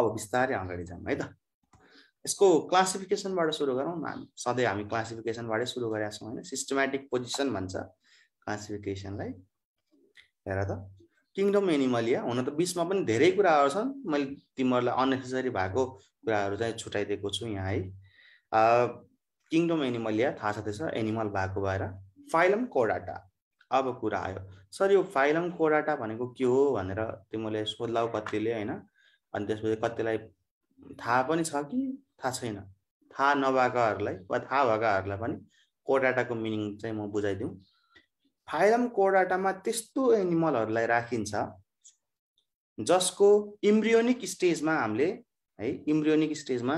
अब बिस्तारै अगाडि जाउँ है त यसको क्लासिफिकेसनबाट सुरु गरौँ न हामी सधैँ हामी क्लासिफिकेसनबाटै सुरु गरेका छौँ होइन सिस्टमेटिक पोजिसन भन्छ क्लासिफिकेसनलाई हेर त किङडम एनिमलिया हुन त बिचमा पनि धेरै कुराहरू छन् मैले तिमीहरूलाई अननेसेसरी भएको कुराहरू चाहिँ छुट्याइदिएको छु यहाँ है किङडम एनिमलिया थाहा छ त्यसो एनिमल भएको भएर फाइलम कोडाटा अब कुरा आयो सर यो फाइलम कोडाटा भनेको के हो भनेर तिमीहरूले सोध्लाउ कतिले होइन अनि त्यसपछि कतिलाई थाहा पनि छ कि थाहा छैन थाहा नभएकाहरूलाई वा थाहा भएकाहरूलाई पनि कोडाटाको मिनिङ चाहिँ म बुझाइदिउँ फाइलम कोडाटामा त्यस्तो एनिमलहरूलाई राखिन्छ जसको इम्ब्रियोनिक स्टेजमा हामीले है इम्ब्रियोनिक स्टेजमा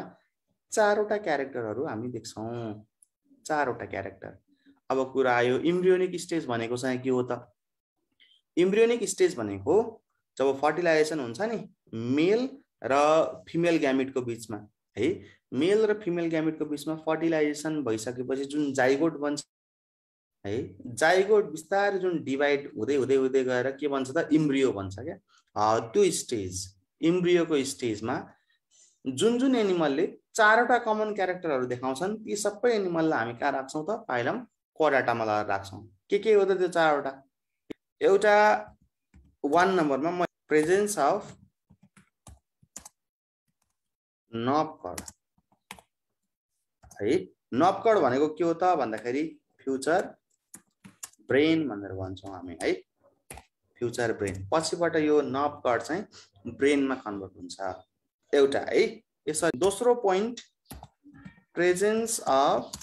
चारवटा क्यारेक्टरहरू हामी देख्छौँ चारवटा क्यारेक्टर अब कुरा आयो इम्ब्रियोनिक स्टेज भनेको चाहिँ के हो त इम्ब्रियोनिक स्टेज भनेको जब फर्टिलाइजेसन हुन्छ नि मेल र फिमेल ग्यामिटको बिचमा है मेल र फिमेल ग्यामिटको बिचमा फर्टिलाइजेसन भइसकेपछि जुन जाइगोट बन्छ है जाइगोट बिस्तारै जुन डिभाइड हुँदै हुँदै हुँदै गएर के भन्छ त इम्ब्रियो भन्छ क्या त्यो स्टेज इम्ब्रियोको स्टेजमा जुन जुन एनिमलले चारवटा कमन क्यारेक्टरहरू देखाउँछन् ती सबै एनिमललाई हामी कहाँ राख्छौँ त फाइलम कोडाटामा लगाएर राख्छौँ के के हो त त्यो चारवटा एउटा वान नम्बरमा म प्रेजेन्स अफ नपकड है नपकड भनेको के हो त भन्दाखेरि फ्युचर ब्रेन भनेर भन्छौँ हामी है फ्युचर ब्रेन पछिबाट यो नपकड चाहिँ ब्रेनमा कन्भर्ट हुन्छ एउटा है यसरी दोस्रो पोइन्ट प्रेजेन्स अफ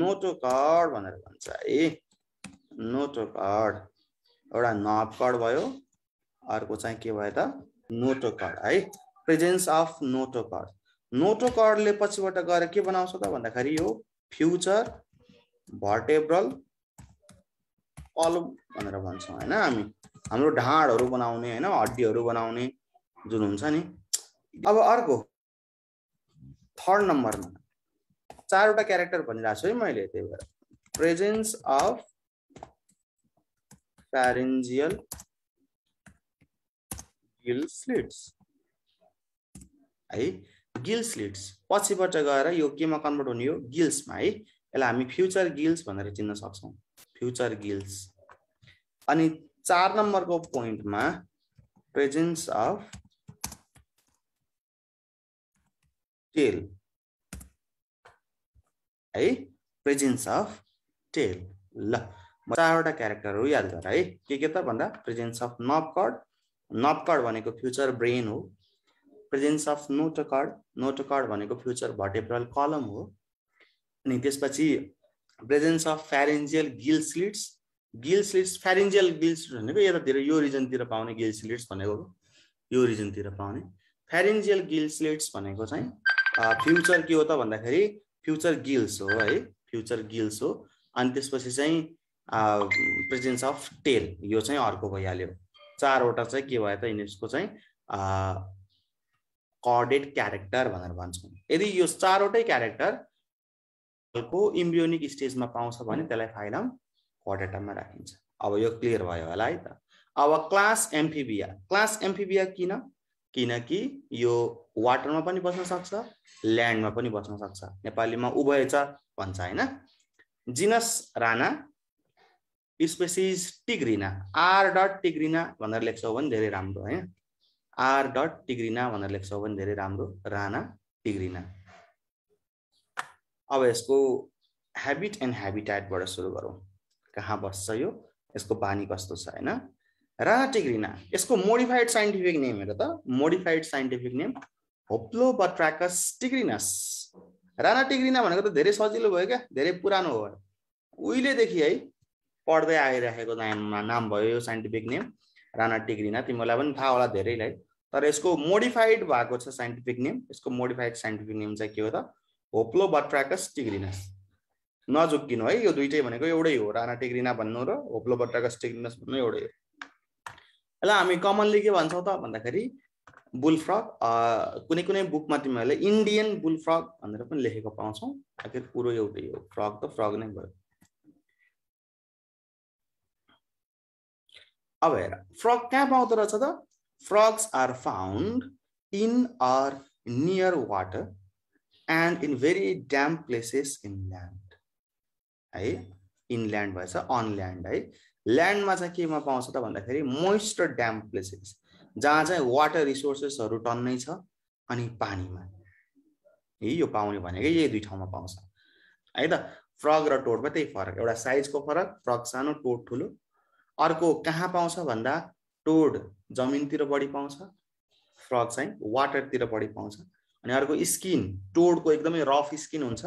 नोटोकड भनेर भन्छ है नोटोकड एउटा नभ कड भयो अर्को चाहिँ के भयो त नोटो कड है प्रेजेन्स अफ नोटो कड नोटो कडले पछिबाट गएर के बनाउँछ त भन्दाखेरि यो फ्युचर भर्टेब्रल अल भनेर भन्छौँ होइन हामी हाम्रो ढाडहरू बनाउने होइन हड्डीहरू बनाउने जुन हुन्छ नि अब अर्को थर्ड नम्बरमा चारवटा क्यारेक्टर भनिरहेको छु है मैले त्यही भएर presence of pharyngeal gill slits है गिल स्लिट्स पछिबाट गएर यो केमा कन्भर्ट हुने हो गिल्समा है यसलाई हामी फ्युचर गिल्स भनेर चिन्न सक्छौँ फ्युचर गिल्स अनि चार नम्बरको पोइन्टमा प्रेजेन्स अफ टेल है प्रेजेन्स अफ टेल ल म चारवटा क्यारेक्टरहरू याद गर है के के त भन्दा प्रेजेन्स अफ नपकड नपकड भनेको फ्युचर ब्रेन हो प्रेजेन्स अफ नोट कार्ड भनेको फ्युचर भटेप्रल कलम हो अनि त्यसपछि presence of pharyngeal gill slits gill slits pharyngeal gill slits भनेको यतातिर यो रिजनतिर पाउने गिल स्लिट्स भनेको यो रिजनतिर पाउने फ्यारेन्जियल गिल स्लिट्स भनेको चाहिँ फ्युचर के हो त भन्दाखेरि फ्युचर गिल्स हो है फ्युचर गिल्स हो अनि त्यसपछि चाहिँ प्रेजेन्स अफ टेल यो चाहिँ अर्को भइहाल्यो चारवटा चाहिँ के भयो त यिनीहरूको चाहिँ कर्डेड क्यारेक्टर भनेर भन्छौँ यदि यो चारवटै क्यारेक्टर को इम्ब्रियोनिक स्टेजमा पाउँछ भने त्यसलाई फाइलम कर्डेटममा राखिन्छ अब यो क्लियर भयो होला है त अब क्लास एम्फिबिया क्लास एम्फिबिया किन किनकि यो वाटरमा पनि बस्न सक्छ ल्यान्डमा पनि बस्न सक्छ नेपालीमा उभयचर भन्छ होइन genus Rana species tigrina R dot tigrina भनेर लेख्छौ भने धेरै राम्रो होइन आर डट टिग्रिना भनेर लेख्छौ भने धेरै राम्रो राना टिग्रिना अब यसको हेबिट एन्ड हेबिटाइटबाट सुरु गरौँ कहाँ बस्छ यो यसको बानी कस्तो छ होइन राना टिग्रिना यसको मोडिफाइड साइन्टिफिक नेम हेर त modified scientific name Hoplobatrachus tigerinus Rana tigrina भनेको त धेरै सजिलो भयो क्या धेरै पुरानो हो उहिलेदेखि है पढ्दै आइरहेको नाममा नाम भयो यो साइन्टिफिक नेम राणा टिग्रिना तिमीलाई पनि थाहा होला धेरैलाई तर यसको मोडिफाइड भएको छ साइन्टिफिक नेम यसको मोडिफाइड साइन्टिफिक नेम चाहिँ के हो त होप्लो बट्राकस टिग्रिनस नझुक्किनु है यो दुइटै भनेको एउटै हो राणा टिग्रिना भन्नु र होप्लो बट्राकस टिग्रिनस भन्नु एउटै हो यसलाई हामी कमनली के भन्छौँ त भन्दाखेरि फ्रक कुनै कुनै बुकमा तिमीहरूले इन्डियन बुलफ्रक भनेर पनि लेखेको पाउँछौ आखिर कुरो एउटै हो फ्रक त फ्रक नै भयो अवेर फ्रग कहाँ पाउँदो रहेछ त frogs are found in or near water and in very damp places in land है इनल्यान्ड भएछ अनल्यान्ड है ल्यान्डमा चाहिँ केमा पाउँछ त भन्दाखेरि मोइस्टर ड्याम्प प्लेसेस जहाँ चाहिँ वाटर रिसोर्सेसहरू टन्नै छ अनि पानीमा है यो पाउने भनेकै यही दुई ठाउँमा पाउँछ है त फ्रग र टोटमा त्यही फरक एउटा साइजको फरक फ्रग सानो टोट ठुलो अर्को कहाँ पाउँछ भन्दा टोड जमिनतिर बढी पाउँछ फ्रग चाहिँ वाटरतिर बढी पाउँछ अनि अर्को स्किन टोडको एकदमै रफ स्किन हुन्छ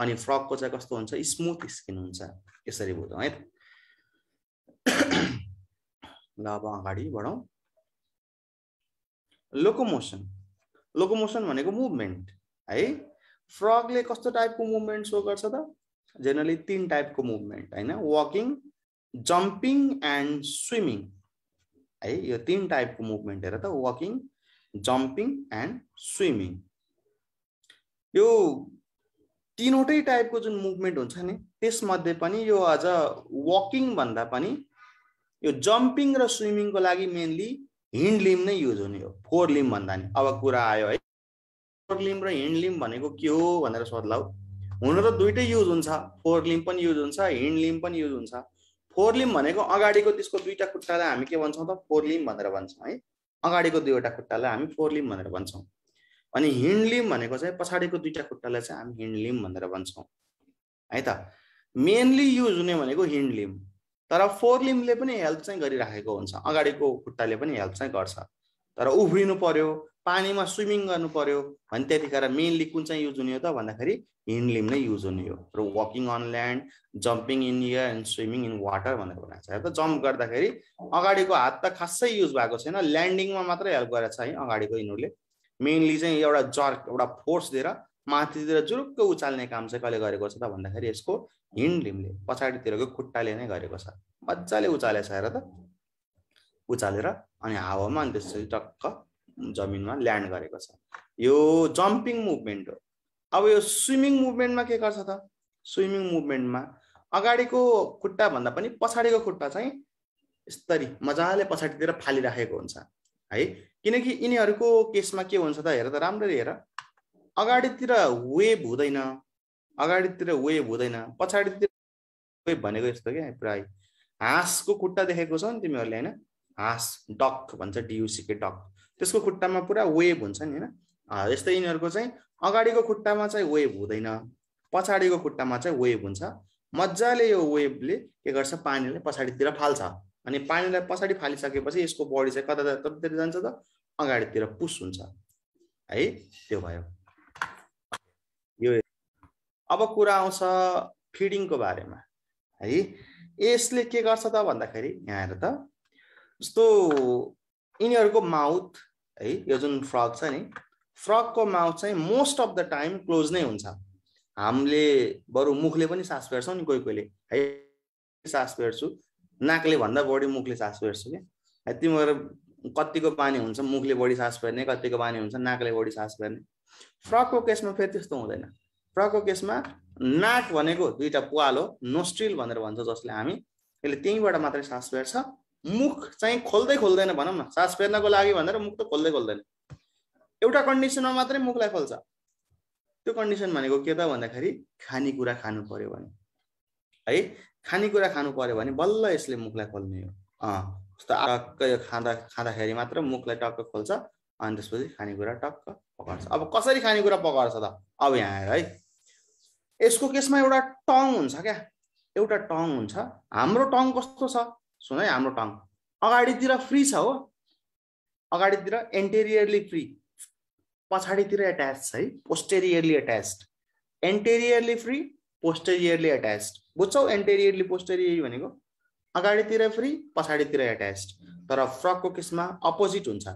अनि फ्रगको चाहिँ कस्तो हुन्छ स्मुथ स्किन हुन्छ यसरी बुझौँ है ल अब अगाडि बढौँ लोकोमोसन लोकोमोसन भनेको मुभमेन्ट है फ्रगले कस्तो टाइपको मुभमेन्ट सो गर्छ त जेनरली तिन टाइपको मुभमेन्ट होइन वाकिङ जम्पिङ एन्ड स्विमिङ है यो तिन टाइपको मुभमेन्ट हेर त वकिङ जम्पिङ एन्ड स्विमिङ यो तिनवटै टाइपको जुन मुभमेन्ट हुन्छ नि त्यसमध्ये पनि यो अझ वकिङ भन्दा पनि यो जम्पिङ र स्विमिङको लागि मेनली हिन्ड लिम नै युज हुने हो फोर लिम भन्दा नि अब कुरा आयो है फोर लिम र हिन्ड लिम भनेको के हो भनेर सोध्लाउ हुन त दुइटै युज हुन्छ फोर लिम पनि युज हुन्छ हिन्ड लिम पनि युज हुन्छ फोरलिम भनेको अगाडिको त्यसको दुईवटा खुट्टालाई हामी के भन्छौँ त फोरलिम भनेर भन्छौँ है अगाडिको दुईवटा खुट्टालाई हामी फोरलिम भनेर भन्छौँ अनि हिन्डलिम भनेको चाहिँ पछाडिको दुईवटा खुट्टालाई चाहिँ हामी हिन्डलिम भनेर भन्छौँ है त मेनली युज हुने भनेको हिन्डलिम तर फोरलिमले पनि हेल्प चाहिँ गरिराखेको हुन्छ अगाडिको खुट्टाले पनि हेल्प चाहिँ गर्छ तर उभ्रिनु पर्यो पानीमा स्विमिङ गर्नु पर्यो भने त्यतिखेर मेनली कुन चाहिँ युज हुने हो त भन्दाखेरि हिन्डलिम नै युज हुने हो र walking on land jumping in air and swimming in water भनेर भनेको छ त जम्प गर्दाखेरि अगाडिको हात त खासै युज भएको छैन ल्यान्डिङमा मात्रै हेल्प गरेको छ है अगाडिको यिनीहरूले मेनली चाहिँ एउटा जर्क एउटा फोर्स दिएर माथितिर जुरुक्क उचाल्ने काम चाहिँ कहिले गरेको छ त भन्दाखेरि यसको हिन्डलिमले पछाडितिरको खुट्टाले नै गरेको छ मजाले उचाले छ हेर त उचालेर अनि हावामा अनि त्यसरी टक्क जमिनमा ल्यान्ड गरेको छ यो जम्पिङ मुभमेन्ट हो अब यो स्विमिङ मुभमेन्टमा के गर्छ त स्विमिङ मुभमेन्टमा अगाडिको भन्दा पनि पछाडिको खुट्टा चाहिँ यसरी मजाले पछाडितिर फालिराखेको हुन्छ है किनकि यिनीहरूको केसमा के हुन्छ त हेर त राम्ररी हेर अगाडितिर वेभ हुँदैन अगाडितिर वेभ हुँदैन पछाडितिर वेभ भनेको यस्तो क्या प्राय हाँसको खुट्टा देखेको छौ नि तिमीहरूले होइन हाँस डक भन्छ डियुसीके डक त्यसको खुट्टामा पुरा वेभ हुन्छ नि होइन यस्तै यिनीहरूको चाहिँ अगाडिको खुट्टामा चाहिँ वेभ हुँदैन पछाडिको खुट्टामा चाहिँ वेभ हुन्छ मजाले यो वेभले के गर्छ पानीलाई पछाडितिर फाल्छ अनि पानीलाई पछाडि फालिसकेपछि यसको बडी चाहिँ कता कतातिर जान्छ त अगाडितिर पुस हुन्छ है त्यो भयो यो अब कुरा आउँछ फिडिङको बारेमा है यसले के गर्छ त भन्दाखेरि यहाँ हेर त जस्तो यिनीहरूको माउथ है यो जुन फ्रग छ नि फ्रगको माउथ चाहिँ most of the time close नै हुन्छ हामीले बरु मुखले पनि सास फेर्छौँ नि कोही कोहीले है सास फेर्छु नाकले भन्दा बढी मुखले सास फेर्छु है तिमीहरू कतिको पानी हुन्छ मुखले बढी सास फेर्ने कतिको पानी हुन्छ नाकले बढी सास फेर्ने फ्रकको केसमा फेरि त्यस्तो हुँदैन फ्रकको केसमा नाक भनेको दुईवटा पुवाल हो नोस्ट्रिल भनेर भन्छ जसले हामी यसले त्यहीँबाट मात्रै सास फेर्छ मुख चाहिँ खोल्दै खोल्दैन भनौँ न सास फेर्नको लागि भनेर मुख त खोल्दै खोल्दैन एउटा कन्डिसनमा मात्रै मुखलाई खोल्छ त्यो कन्डिसन भनेको के त भन्दाखेरि खानेकुरा खानु पर्यो भने है खानेकुरा खानु पर्यो भने बल्ल यसले मुखलाई खोल्ने हो अँ जस्तो आक्कै यो खाँदा खाँदाखेरि मात्र मुखलाई टक्क खोल्छ अनि त्यसपछि खानेकुरा टक्क पकाउँछ अब कसरी खानेकुरा पकाउँछ त अब यहाँ आएर है यसको केसमा एउटा टङ हुन्छ क्या एउटा टङ हुन्छ हाम्रो टङ कस्तो छ सुन है हाम्रो टङ अगाडितिर फ्री छ हो अगाडितिर एन्टेरियरली फ्री पछाडितिर एट्याच छ है posteriorly attach anteriorly free posteriorly attach बुझ्छौ एन्टेरियरली पोस्टेरियरली भनेको अगाडितिर फ्री पछाडितिर एट्याच तर फ्रकको केसमा अपोजिट हुन्छ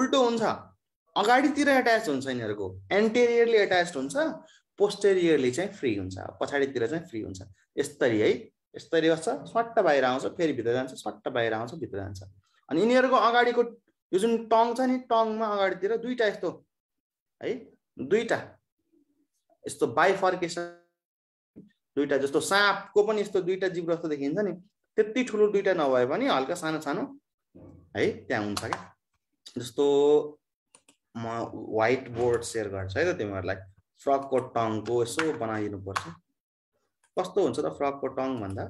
उल्टो हुन्छ अगाडितिर एट्याच हुन्छ यिनीहरूको एन्टेरियरली एट्याच हुन्छ पोस्टेरियरली चाहिँ फ्री हुन्छ पछाडितिर चाहिँ फ्री हुन्छ यस्तरी है यस्तरी छ स्वाट्ट बाहिर आउँछ फेरि भित्र जान्छ स्वाट्ट बाहिर आउँछ भित्र जान्छ अनि यिनीहरूको अगाडिको यो जुन टङ छ नि टङमा अगाडितिर दुईवटा यस्तो है दुईवटा यस्तो बाइफर्केसन दुईवटा जस्तो साँपको पनि यस्तो दुईवटा जिब्रो जस्तो देखिन्छ नि त्यति ठुलो दुईवटा नभए पनि हल्का सानो सानो है त्यहाँ हुन्छ क्या जस्तो म व्हाइट बोर्ड सेयर गर्छु है त तिमीहरूलाई फ्रकको टङको यसो बनाइदिनुपर्छ कस्तो हुन्छ त फ्रगको टङ भन्दा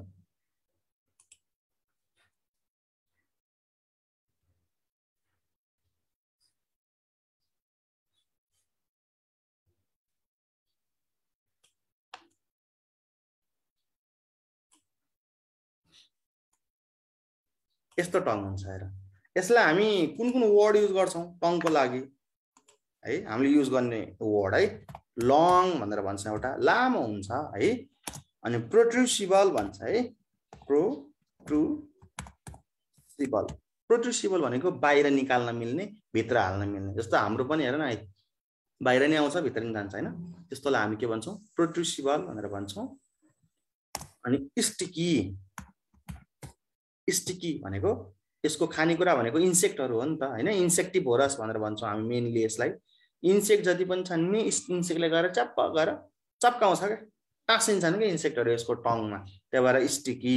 यस्तो टङ हुन्छ हेर यसलाई हामी कुन कुन वर्ड युज गर्छौँ टङको लागि है हामीले युज गर्ने वर्ड है लङ भनेर भन्छ एउटा लामो हुन्छ है अनि प्रोट्रुसिबल भन्छ है प्रो ट्रु प्रोट्रुसिबल भनेको बाहिर निकाल्न मिल्ने भित्र हाल्न मिल्ने जस्तो हाम्रो पनि हेर न बाहिर नै आउँछ भित्र नि जान्छ होइन त्यस्तोलाई हामी के भन्छौँ प्रोट्रुसिबल भनेर भन्छौँ अनि स्टिकी स्टिकी भनेको यसको खानेकुरा भनेको इन्सेक्टहरू हो नि त होइन होरस भनेर भन्छौँ हामी मेनली यसलाई इन्सेक्ट जति पनि छन् नि इन्सेक्टले गएर च्याप्प गएर चप्काउँछ क्या टाँसिन्छन् क्या इन्सेक्टहरू यसको टङमा त्यही भएर स्टिकी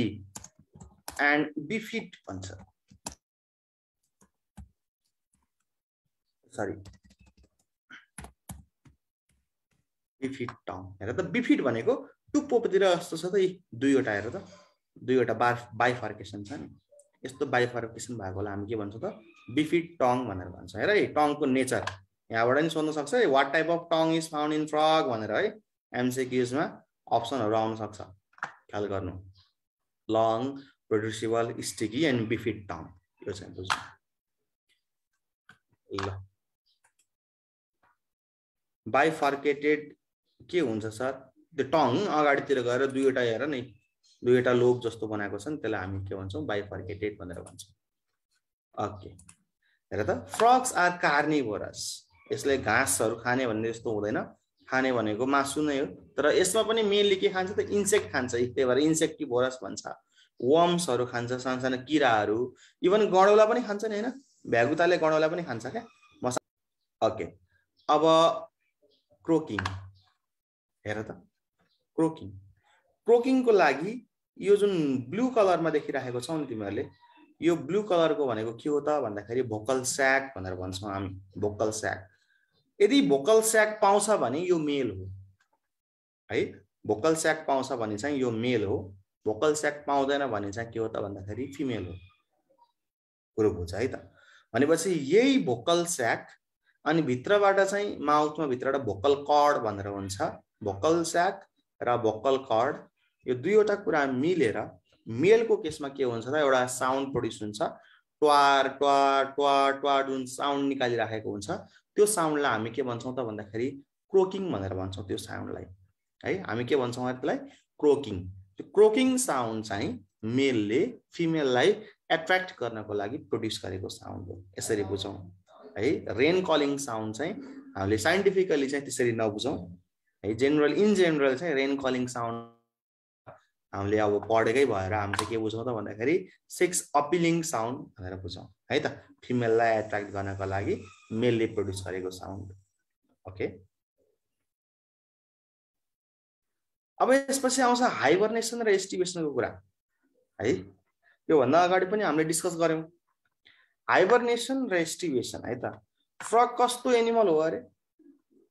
एन्ड बिफिट भन्छ सरी बिफिट टङ हेर त बिफिट भनेको टुप्पोतिर जस्तो छ त दुईवटा हेर त दुईवटा बा बाइफर्केसन छ नि यस्तो बाइफर्केसन भएकोलाई हामी के भन्छौँ त बिफिट टङ भनेर भन्छ हेर है टङको नेचर यहाँबाट नि सोध्न सक्छ है what type of tongue is found in frog भनेर है एमसेक्युजमा अप्सनहरू सक्छ ख्याल गर्नु long protrusible sticky and bifid टाउन यो चाहिँ बुझ्नु ल बाइफर्केटेड के हुन्छ सर त्यो टङ अगाडितिर गएर दुईवटा हेर नि दुईवटा लोभ जस्तो बनाएको छ नि त्यसलाई हामी के भन्छौँ बाइफर्केटेड भनेर भन्छौँ ओके हेर त फ्रक्स आर कार्निभोरस यसले घाँसहरू खाने भन्ने जस्तो हुँदैन खाने भनेको मासु नै हो तर यसमा पनि मेनली के खान्छ त इन्सेक्ट खान्छ त्यही भएर इन्सेक्टिभोरस भन्छ वर्म्सहरू खान्छ सानो सानो किराहरू इभन गडौला पनि खान्छ नि होइन भ्यागुताले गडौला पनि खान्छ क्या मसा ओके अब क्रोकिङ हेर त क्रोकिङ क्रोकिङको लागि यो जुन ब्लु कलरमा देखिराखेको छौ नि तिमीहरूले यो ब्लु कलरको भनेको के हो त भन्दाखेरि भोकल स्याक भनेर भन्छौँ हामी भोकल स्याक यदि भोकल स्याक पाउँछ भने यो मेल हो है भोकल स्याक पाउँछ भने चाहिँ यो मेल हो भोकल स्याक पाउँदैन भने चाहिँ के हो त भन्दाखेरि फिमेल हो कुरो बुझ है त भनेपछि यही भोकल स्याक अनि भित्रबाट चाहिँ माउथमा भित्रबाट भोकल कर्ड भनेर हुन्छ भोकल स्याक र भोकल कर्ड यो दुईवटा कुरा मिलेर मेलको केसमा के हुन्छ त एउटा साउन्ड प्रड्युस हुन्छ ट्वार ट्वार ट्वार ट्वार जुन साउन्ड निकालिराखेको हुन्छ त्यो साउन्डलाई हामी के भन्छौँ त भन्दाखेरि क्रोकिङ भनेर भन्छौँ त्यो साउन्डलाई है हामी के भन्छौँ त्यसलाई क्रोकिङ त्यो क्रोकिङ साउन्ड चाहिँ मेलले फिमेललाई एट्र्याक्ट गर्नको लागि प्रड्युस गरेको साउन्ड हो यसरी बुझौँ है रेन कलिङ साउन्ड चाहिँ हामीले साइन्टिफिकली चाहिँ त्यसरी नबुझौँ है जेनरल इन जेनरल चाहिँ रेन कलिङ साउन्ड हामीले अब पढेकै भएर हामी चाहिँ के बुझौँ त भन्दाखेरि सेक्स अपिलिङ साउन्ड भनेर बुझौँ है त फिमेललाई एट्र्याक्ट गर्नको लागि मेलले प्रड्युस गरेको साउन्ड ओके अब यसपछि आउँछ हाइबरनेसन र एस्टिभेसनको कुरा है योभन्दा अगाडि पनि हामीले डिस्कस गऱ्यौँ हाइबरनेसन र एस्टिभेसन है त फ्रग कस्तो एनिमल हो अरे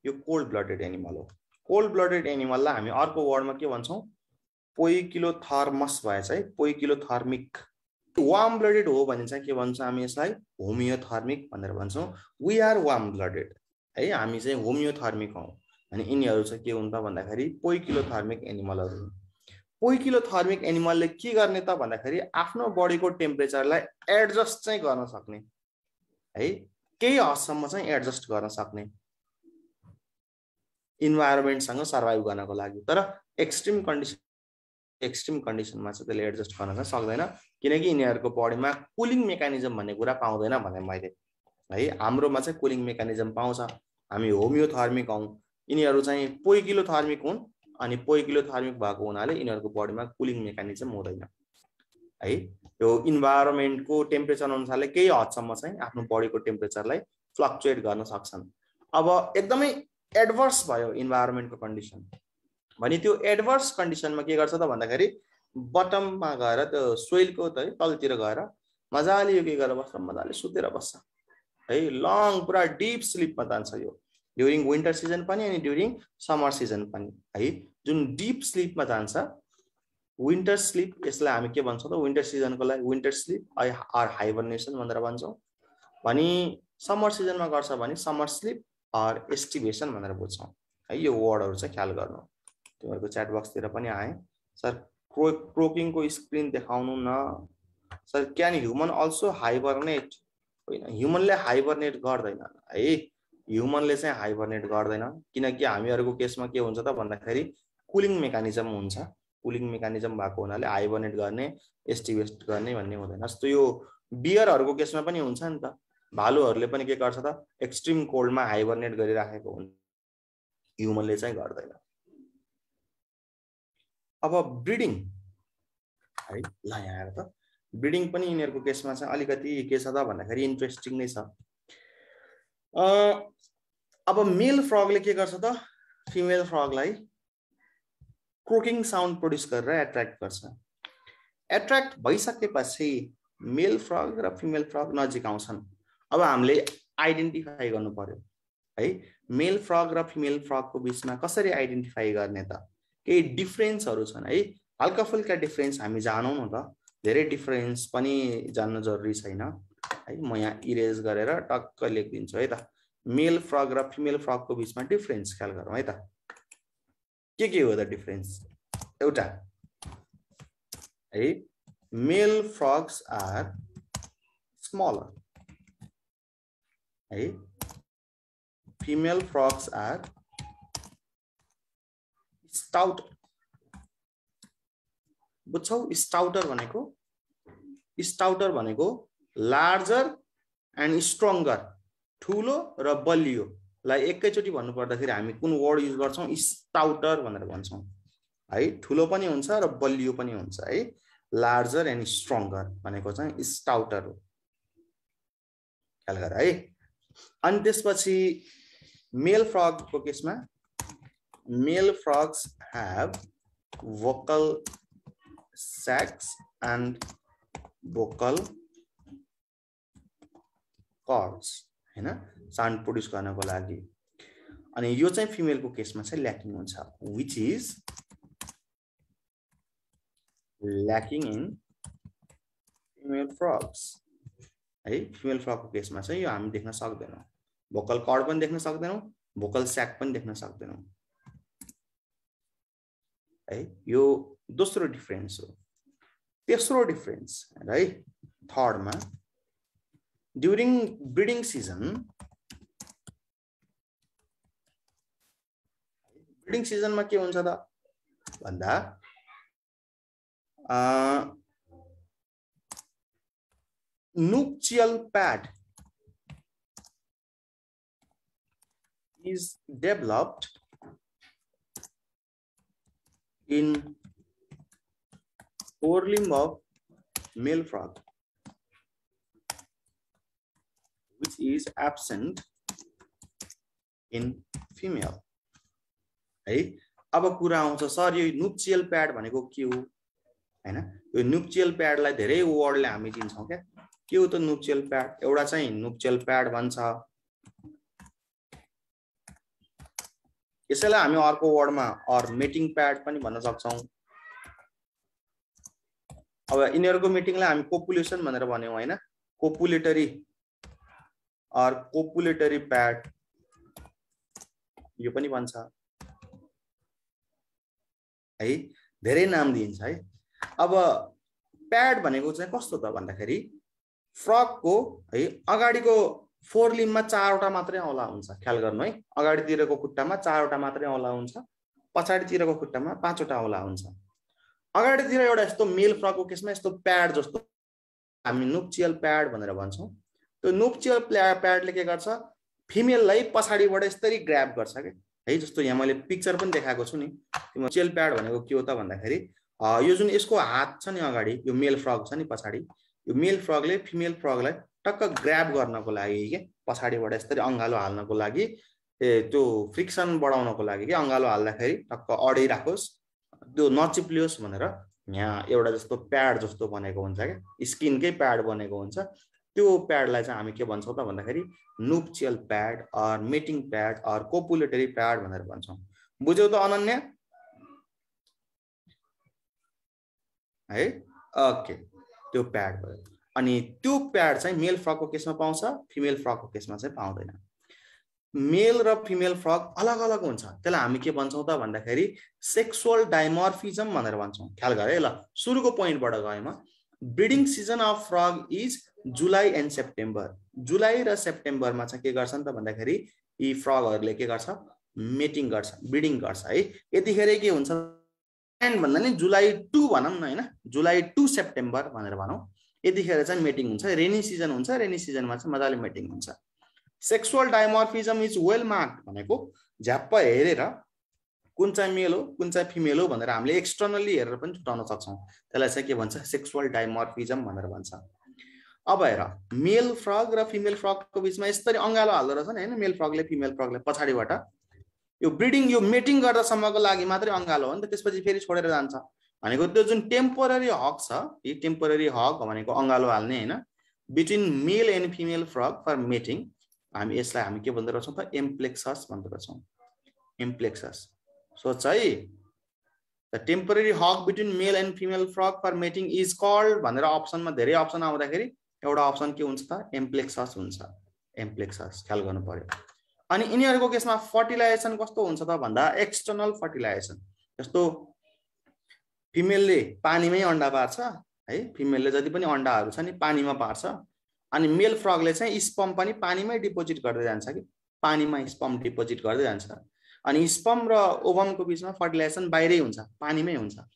यो कोल्ड ब्लडेड एनिमल हो कोल्ड ब्लडेड एनिमललाई हामी अर्को वर्डमा के भन्छौँ पोइकिलोथर्मस भएछ है पोइकिलोथर्मिक वार्म ब्लडेड हो भने चाहिँ के भन्छौँ हामी यसलाई होमियोथर्मिक भनेर भन्छौँ वी आर वार्म ब्लडेड है हामी चाहिँ होमियोथर्मिक हौँ अनि यिनीहरू चाहिँ के हुन् त भन्दाखेरि पोइकिलोथर्मिक एनिमलहरू हुन् पोइकिलोथर्मिक एनिमलले के गर्ने त भन्दाखेरि आफ्नो बडीको टेम्परेचरलाई एडजस्ट चाहिँ गर्न सक्ने है केही हदसम्म चाहिँ एडजस्ट गर्न सक्ने इन्भाइरोमेन्टसँग सर्भाइभ गर्नको लागि तर एक्सट्रिम कन्डिसन एक्सट्रिम कन्डिसनमा चाहिँ त्यसले एडजस्ट गर्न चाहिँ सक्दैन किनकि यिनीहरूको बडीमा कुलिङ मेकानिजम भन्ने कुरा पाउँदैन भने मैले है हाम्रोमा चाहिँ कुलिङ मेकानिजम पाउँछ हामी होमियोथर्मिक हौँ यिनीहरू चाहिँ पोइकिलो थर्मिक हुन् अनि पोइकिलो थर्मिक भएको हुनाले यिनीहरूको बडीमा कुलिङ मेकानिजम हुँदैन है यो इन्भाइरोमेन्टको टेम्परेचर अनुसारले केही हदसम्म चाहिँ आफ्नो बडीको टेम्परेचरलाई फ्लक्चुएट गर्न सक्छन् अब एकदमै एडभर्स भयो इन्भाइरोमेन्टको कन्डिसन भने त्यो एडभर्स कन्डिसनमा के गर्छ त भन्दाखेरि बटममा गएर त्यो सोइलको त तलतिर गएर मजाले यो के गरेर बस्छ मजाले सुतेर बस्छ है लङ पुरा डिप स्लिपमा जान्छ यो ड्युरिङ विन्टर सिजन पनि अनि ड्युरिङ समर सिजन पनि है जुन डिप स्लिपमा जान्छ विन्टर स्लिप यसलाई हामी के भन्छौँ त विन्टर सिजनको लागि विन्टर स्लिप आर हाइबरनेसन भनेर भन्छौँ भने समर सिजनमा गर्छ भने समर स्लिप आर एस्टिभेसन भनेर बुझ्छौँ है यो वर्डहरू चाहिँ ख्याल गर्नु तिमीहरूको च्याट बक्सतिर पनि आएँ सर क्रो क्रोकिङको स्क्रिन देखाउनु न sir can human also hibernate होइन ह्युमनले हाइबरनेट गर्दैन है ह्युमनले चाहिँ हाइबरनेट गर्दैन किनकि हामीहरूको केसमा के हुन्छ त भन्दाखेरि कुलिङ मेकानिजम हुन्छ कुलिङ मेकानिजम भएको हुनाले हाइबरनेट गर्ने एस्टिभेस्ट गर्ने भन्ने हुँदैन जस्तो यो बियरहरूको केसमा पनि हुन्छ नि त भालुहरूले पनि के गर्छ त एक्सट्रिम कोल्डमा हाइबरनेट गरिराखेको हुन्छ ह्युमनले चाहिँ गर्दैन अब ब्रिडिङ है ल यहाँ आएर त ब्रिडिङ पनि यिनीहरूको केसमा चाहिँ अलिकति के छ त भन्दाखेरि इन्ट्रेस्टिङ नै छ अब मेल फ्रगले के गर्छ त फिमेल फ्रगलाई क्रोकिङ साउन्ड प्रड्युस गरेर एट्र्याक्ट गर्छ एट्र्याक्ट भइसकेपछि मेल फ्रग र फिमेल फ्रग नजिक आउँछन् अब हामीले आइडेन्टिफाई गर्नु पर्यो है मेल फ्रग र फिमेल फ्रगको बिचमा कसरी आइडेन्टिफाई गर्ने त केही डिफ्रेन्सहरू छन् है हल्का फुल्का डिफरेन्स हामी जानौँ न त धेरै डिफरेन्स पनि जान्नु जरुरी छैन है म यहाँ इरेज गरेर टक्क लेखिदिन्छु है त मेल फ्रग र फिमेल फ्रगको बिचमा डिफ्रेन्स ख्याल गरौँ है त के के हो त डिफरेन्स एउटा है मेल फ्रग्स आर स्मलर है फिमेल फ्रग्स आर स्टाउट बुझ्छौ स्टाउटर भनेको स्टाउटर भनेको लार्जर एन्ड स्ट्रङ्गर ठुलो र बलियोलाई एकैचोटि भन्नुपर्दाखेरि हामी कुन वर्ड युज गर्छौँ स्टाउटर भनेर भन्छौँ है ठुलो पनि हुन्छ र बलियो पनि हुन्छ है लार्जर एन्ड स्ट्रङ्गर भनेको चाहिँ स्टाउटर हो ख्याल गर है अनि त्यसपछि मेल फ्रगको केसमा male frogs have vocal sacs and vocal cords होइन साउन्ड प्रड्युस गर्नको लागि अनि यो चाहिँ फिमेलको केसमा चाहिँ ल्याकिङ हुन्छ which is lacking in female frogs है फिमेल फ्रगको केसमा चाहिँ यो हामी देख्न सक्दैनौँ भोकल कर्ड पनि देख्न सक्दैनौँ भोकल स्याक पनि देख्न सक्दैनौँ है यो दोस्रो डिफरेन्स हो तेस्रो डिफ्रेन्स है थर्डमा ड्युरिङ ब्रिडिङ सिजन ब्रिडिङ सिजनमा के हुन्छ त भन्दा nuptial pad is developed in forelimb of male frog, which is absent in female. है अब कुरा आउँछ सर यो नुप्चियल प्याड भनेको के हो होइन यो नुप्चियल प्याडलाई धेरै वर्डले हामी चिन्छौँ क्या के हो त नुप्चियल प्याड एउटा चाहिँ नुप्चियल प्याड भन्छ यसैलाई हामी अर्को वर्डमा अर मिटिङ प्याड पनि भन्न सक्छौँ अब यिनीहरूको मिटिङलाई हामी कोपुलेसन भनेर भन्यौँ होइन कोपुलेटरी अर कोपुलेटरी प्याड यो पनि भन्छ है धेरै नाम दिइन्छ है अब प्याड भनेको चाहिँ कस्तो त भन्दाखेरि फ्रकको है अगाडिको फोर लिममा चारवटा मात्रै औँला हुन्छ ख्याल गर्नु है अगाडितिरको खुट्टामा चारवटा मात्रै औँला हुन्छ पछाडितिरको खुट्टामा पाँचवटा औँला हुन्छ अगाडितिर एउटा यस्तो मेल फ्रकको केसमा यस्तो प्याड जस्तो हामी नुपचियल प्याड भनेर भन्छौँ त्यो नुपचियल प्या प्याडले के गर्छ फिमेललाई पछाडिबाट यसरी ग्राप गर्छ कि है जस्तो यहाँ मैले पिक्चर पनि देखाएको छु नि चियल प्याड भनेको के हो त भन्दाखेरि यो जुन यसको हात छ नि अगाडि यो मेल फ्रग छ नि पछाडि यो मेल फ्रगले फिमेल फ्रगलाई टक्क ग्राब गर्नको लागि के पछाडिबाट यसरी अँगालो हाल्नको लागि ए त्यो फ्रिक्सन बढाउनको लागि कि अँगालो हाल्दाखेरि टक्क अडिराखोस् त्यो नचिप्लियोस् भनेर यहाँ एउटा जस्तो प्याड जस्तो बनेको हुन्छ क्या स्किनकै प्याड बनेको हुन्छ त्यो प्याडलाई चाहिँ हामी के भन्छौँ त भन्दाखेरि nuptial pad or mating pad or copulatory pad भनेर भन्छौँ बुझ्यौ त अनन्या है ओके त्यो प्याड भयो अनि त्यो प्याड चाहिँ मेल फ्रकको केसमा पाउँछ फिमेल फ्रकको केसमा चाहिँ पाउँदैन मेल र फिमेल फ्रक अलग अलग हुन्छ त्यसलाई हामी के भन्छौँ त भन्दाखेरि सेक्सुअल डाइमर्फिजम भनेर भन्छौँ ख्याल गरेँ ल सुरुको पोइन्टबाट गएँ म breeding season of frog is July and September जुलाई र सेप्टेम्बरमा चाहिँ के गर्छन् त भन्दाखेरि यी फ्रगहरूले के गर्छ मेटिङ गर्छ ब्रिडिङ गर्छ है यतिखेरै के हुन्छ एन्ड भन्दा नि जुलाई टू भनौँ न होइन जुलाई टु सेप्टेम्बर भनेर भनौँ यतिखेर चाहिँ मेटिङ हुन्छ रेनी सिजन हुन्छ रेनी सिजनमा चाहिँ मजाले मेटिङ हुन्छ sexual dimorphism is well mark भनेको झ्याप्प हेरेर कुन चाहिँ मेल हो कुन चाहिँ फिमेल हो भनेर हामीले एक्सटर्नल्ली हेरेर पनि छुट्याउन सक्छौँ त्यसलाई चाहिँ के भन्छ सेक्सुअल डाइमोर्फिजम भनेर भन्छ अब हेर मेल फ्रग र फिमेल फ्रगको बिचमा यसरी अँगालो हाल्दो रहेछ नि होइन मेल फ्रगले फिमेल फ्रगले पछाडिबाट यो ब्रिडिङ यो मेटिङ गर्दासम्मको लागि मात्रै अँगालो हो नि त त्यसपछि फेरि छोडेर जान्छ भनेको त्यो जुन टेम्पोररी हक छ यो टेम्पोररी हक भनेको अँगालो हाल्ने होइन between male and female frog for mating हामी यसलाई हामी के भन्दो रहेछौँ त एम्प्लेक्सस भन्दो रहेछौँ एम्प्लेक्सस सो है the temporary hug between male and female frog for mating is called भनेर अप्सनमा धेरै अप्सन आउँदाखेरि एउटा अप्सन के हुन्छ त एम्प्लेक्सस हुन्छ एम्प्लेक्सस ख्याल गर्नु पर्यो अनि यिनीहरूको केसमा फर्टिलाइजेसन कस्तो हुन्छ त भन्दा एक्सटर्नल फर्टिलाइजेसन जस्तो फिमेलले पानीमै अन्डा पार्छ है फिमेलले जति पनि अन्डाहरू छ नि पानीमा पार्छ अनि मेल फ्रगले चाहिँ स्पम पनि पानीमै डिपोजिट गर्दै जान्छ कि पानीमा स्पम डिपोजिट गर्दै जान्छ अनि स्पम र ओभमको बिचमा फर्टिलाइजेसन बाहिरै हुन्छ पानीमै हुन्छ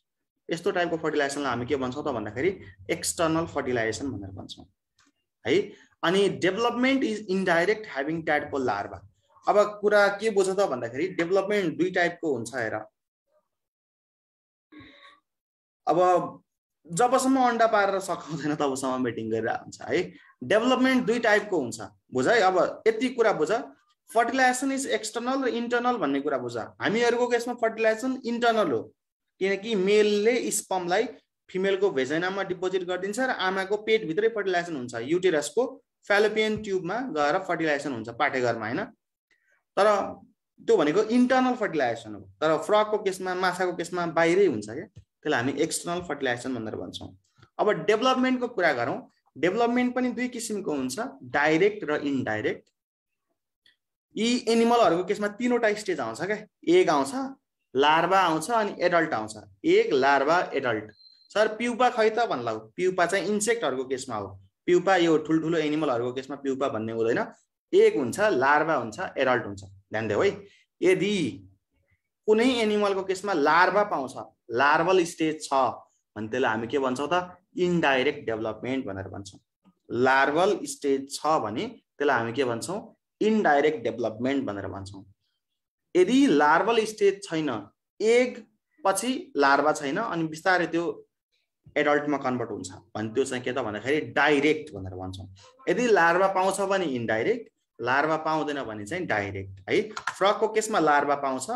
यस्तो टाइपको फर्टिलाइजेसनलाई हामी के भन्छौँ त भन्दाखेरि एक्सटर्नल फर्टिलाइजेसन भनेर भन्छौँ है अनि development is indirect having tadpole larva अब कुरा के बुझ्छ त भन्दाखेरि डेभलपमेन्ट दुई टाइपको हुन्छ हेर अब जबसम्म अन्डा पारेर सघाउँदैन तबसम्म बेटिङ गरिरहेको हुन्छ है डेभलपमेन्ट दुई टाइपको हुन्छ बुझ है अब यति कुरा बुझ फर्टिलाइजेसन इज एक्सटर्नल र इन्टर्नल भन्ने कुरा बुझ हामीहरूको केसमा फर्टिलाइजेसन इन्टर्नल हो किनकि मेलले स्पमलाई फिमेलको भेजाइनामा डिपोजिट गरिदिन्छ र आमाको पेटभित्रै फर्टिलाइजेसन हुन्छ युटेरसको फेलोपियन ट्युबमा गएर फर्टिलाइजेसन हुन्छ पाठेघरमा होइन तर त्यो भनेको इन्टर्नल फर्टिलाइजेसन हो तर फ्रकको केसमा माछाको केसमा बाहिरै हुन्छ क्या त्यसलाई हामी एक्सटर्नल फर्टिलाइजेसन भनेर भन्छौँ अब डेभलपमेन्टको कुरा गरौँ डेभलपमेन्ट पनि दुई किसिमको हुन्छ डाइरेक्ट र इनडाइरेक्ट यी एनिमलहरूको केसमा तिनवटा स्टेज आउँछ क्या एग आउँछ लार्भा आउँछ अनि एडल्ट आउँछ egg larva adult sir pupa खै त भन्ला हो पिउपा चाहिँ इन्सेक्टहरूको केसमा हो पिउपा यो ठुल्ठुलो एनिमलहरूको केसमा पिउपा भन्ने हुँदैन एग हुन्छ लार्भा हुन्छ एडल्ट हुन्छ ध्यान देऊ है यदि कुनै एनिमलको केसमा लार्भा पाउँछ लार्भल स्टेज छ भने त्यसलाई हामी के भन्छौँ त इन्डाइरेक्ट डेभलपमेन्ट भनेर भन्छौँ लार्भल स्टेज छ भने त्यसलाई हामी के भन्छौँ इन्डाइरेक्ट डेभलपमेन्ट भनेर भन्छौँ यदि लार्भल स्टेज छैन एग पछि लार्भा छैन अनि बिस्तारै त्यो एडल्टमा कन्भर्ट हुन्छ भने त्यो चाहिँ के त भन्दाखेरि डाइरेक्ट भनेर भन्छौँ यदि लार्भा पाउँछ भने इन्डाइरेक्ट लार्भा पाउँदैन भने चाहिँ डाइरेक्ट है फ्रकको केसमा लार्भा पाउँछ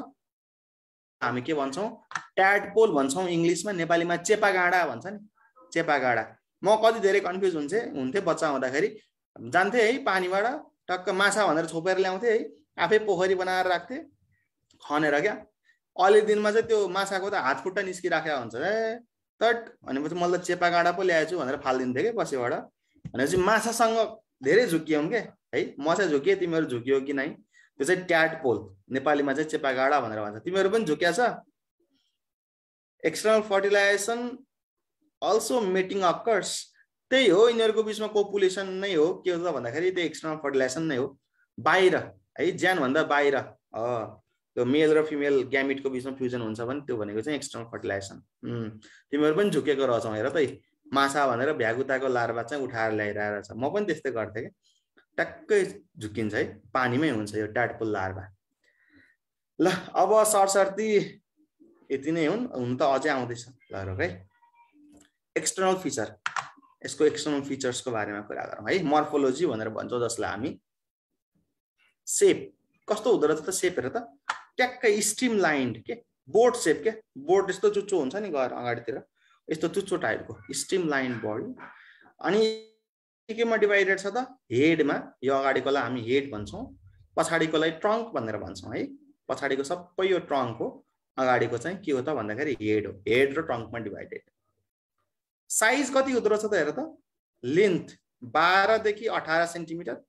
हामी के भन्छौँ ट्याडपोल भन्छौँ इङ्ग्लिसमा नेपालीमा चेपा गाँडा भन्छ नि चेपा म कति धेरै कन्फ्युज हुन्थे हुन्थेँ बच्चा हुँदाखेरि जान्थेँ है पानीबाट टक्क माछा भनेर छोपेर ल्याउँथेँ है आफै पोखरी बनाएर राख्थेँ खनेर क्या अहिले दिनमा चाहिँ त्यो माछाको त हात खुट्टा निस्किराखेको हुन्छ ए तट भनेपछि मैले त चेपा पो ल्याएछु भनेर फालिदिन्थेँ कि पछिबाट भनेपछि माछासँग धेरै झुकियौँ के है म चाहिँ झुक्किएँ तिमीहरू झुकियो कि नै त्यो चाहिँ ट्याट पोल नेपालीमा चाहिँ चेपागाडा भनेर भन्छ तिमीहरू पनि झुक्या छ external fertilisation also mating occurs त्यही हो यिनीहरूको बिचमा पोपुलेसन नै हो के हो त भन्दाखेरि त्यो एक्सटर्नल फर्टिलाइजेसन नै हो बाहिर है ज्यानभन्दा बाहिर त्यो मेल र फिमेल ग्यामिटको बिचमा फ्युजन हुन्छ भने त्यो भनेको चाहिँ एक्सटर्नल फर्टिलाइजेसन तिमीहरू पनि झुकेको रहेछौ हेर त माछा भनेर भ्यागुताको लार्वा चाहिँ उठाएर ल्याइरहेको छ म पनि त्यस्तै गर्थेँ क्या ट्याक्कै झुक्किन्छ है पानीमै हुन्छ यो ट्याटपुल लार्भा ल अब सरसर्ती यति नै हुन् हुन त अझै आउँदैछ ल रोक है एक्सटर्नल फिचर यसको एक्सटर्नल फिचर्सको बारेमा कुरा गरौँ है मर्फोलोजी भनेर भन्छौँ जसलाई हामी सेप कस्तो हुँदो रहेछ त सेप हेर त ट्याक्कै स्ट्रिम लाइन्ड के बोर्ड सेप के बोर्ड यस्तो चुच्चो हुन्छ नि घर अगाडितिर यस्तो चुच्चो टाइपको स्ट्रिम लाइन बडी अनि केमा डिभाइडेड छ त हेडमा यो अगाडिकोलाई हामी हेड भन्छौँ पछाडिकोलाई ट्रङ्क भनेर भन्छौँ है पछाडिको सबै यो ट्रङ्क हो अगाडिको चाहिँ के हो त भन्दाखेरि हेड हो हेड र ट्रङ्कमा डिभाइडेड साइज कति हुँदो रहेछ त हेर त लेन्थ बाह्रदेखि अठार centimetre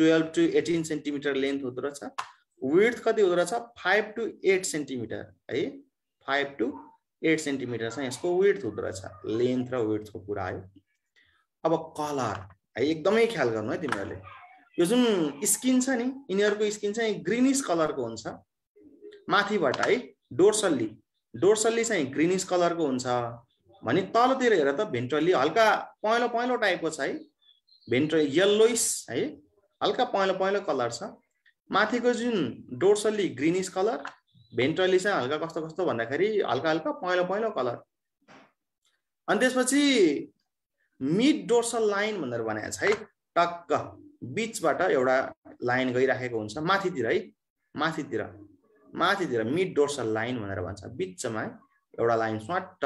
twelve to eighteen centimetre length हुँदो रहेछ विथ कति हुँदो रहेछ फाइभ टु एट सेन्टिमिटर है फाइभ टु एट सेन्टिमिटर चाहिँ यसको विथ हुँदो रहेछ लेन्थ र विथको कुरा आयो अब कलर है एकदमै ख्याल गर्नु है तिमीहरूले यो जुन स्किन छ नि यिनीहरूको स्किन चाहिँ ग्रिनिस कलरको हुन्छ माथिबाट है डोर्सल्ली डोर्सल्ली चाहिँ ग्रिनिस कलरको हुन्छ भने तलतिर हेर त भेन्ट्रल्ली हल्का पहेँलो पहेँलो टाइपको छ है भेन्ट्र यल्लोइस है हल्का पहेँलो पहेँलो कलर छ माथिको जुन डोर्सल्ली ग्रिनिस कलर भेन्ट्रल्ली चाहिँ हल्का कस्तो कस्तो भन्दाखेरि हल्का हल्का पहेँलो पहेँलो कलर अनि त्यसपछि मिड डोर्सल लाइन भनेर भनेको छ है टक्क बिचबाट एउटा लाइन गइराखेको हुन्छ माथितिर है माथितिर माथितिर मिड डोर्सल लाइन भनेर भन्छ बिचमा एउटा लाइन स्वाट्ट